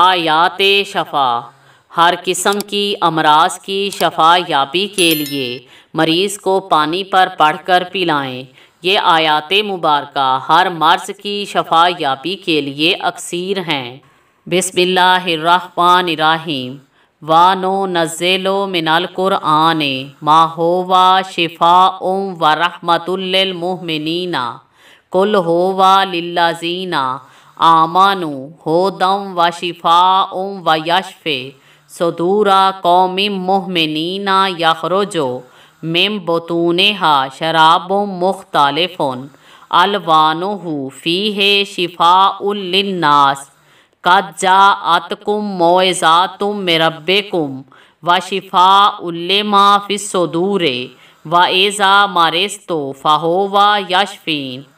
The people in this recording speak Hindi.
आयात शफा हर किस्म की अमराज की शफा याबी के लिए मरीज़ को पानी पर पढ़कर पिलाएं ये आयात मुबारक हर मर्ज की शफा याबी के लिए अक्सर हैं बिसमिल्लाम वानो नज़ेलो मिनल कुरआन वा शिफा उम व रहमतुल्लमोहमिनना कुल होवा लिल्लाजीना आमानु होदम व शिफा उम व यशफ़े सदूरा कौम मोहमिनीना यखरजो मिम बतूनहा शराब मुख्तलफ़न अलवानु फ़ी है शिफा उल्लिन्नास कद जा अतकुम मोएजा तुम मेरब्बे कुम व शिफा उल्लमा सदूरे व एज़ा मारेस्तो फ़ाहो व यशफ़ीन